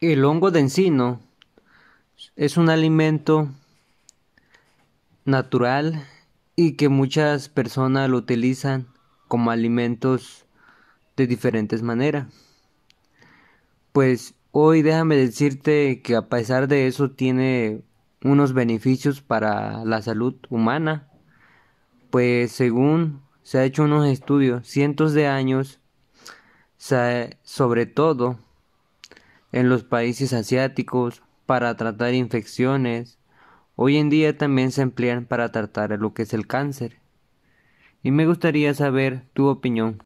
El hongo de encino es un alimento natural y que muchas personas lo utilizan como alimentos de diferentes maneras. Pues hoy déjame decirte que a pesar de eso tiene unos beneficios para la salud humana, pues según se ha hecho unos estudios, cientos de años, sobre todo en los países asiáticos para tratar infecciones. Hoy en día también se emplean para tratar lo que es el cáncer. Y me gustaría saber tu opinión.